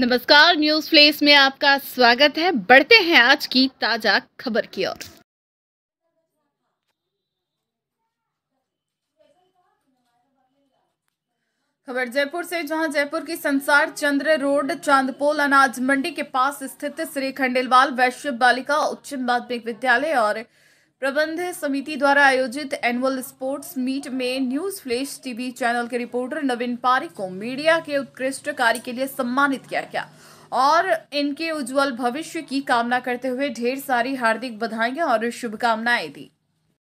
नमस्कार news place में आपका स्वागत है बढ़ते हैं आज की ताजा खबर की ओर खबर जयपुर से जहां जयपुर की संसार चंद्र रोड चांदपोल अनाज मंडी के पास स्थित श्री खंडेलवाल वैश्य बालिका उच्च माध्यमिक विद्यालय और प्रबंध समिति द्वारा आयोजित एनुअल स्पोर्ट्स मीट में न्यूज फ्लैश टीवी चैनल के रिपोर्टर नवीन पारिक को मीडिया के उत्कृष्ट कार्य के लिए सम्मानित किया गया और इनके उज्जवल भविष्य की कामना करते हुए ढेर सारी हार्दिक बधाइयां और शुभकामनाएं दी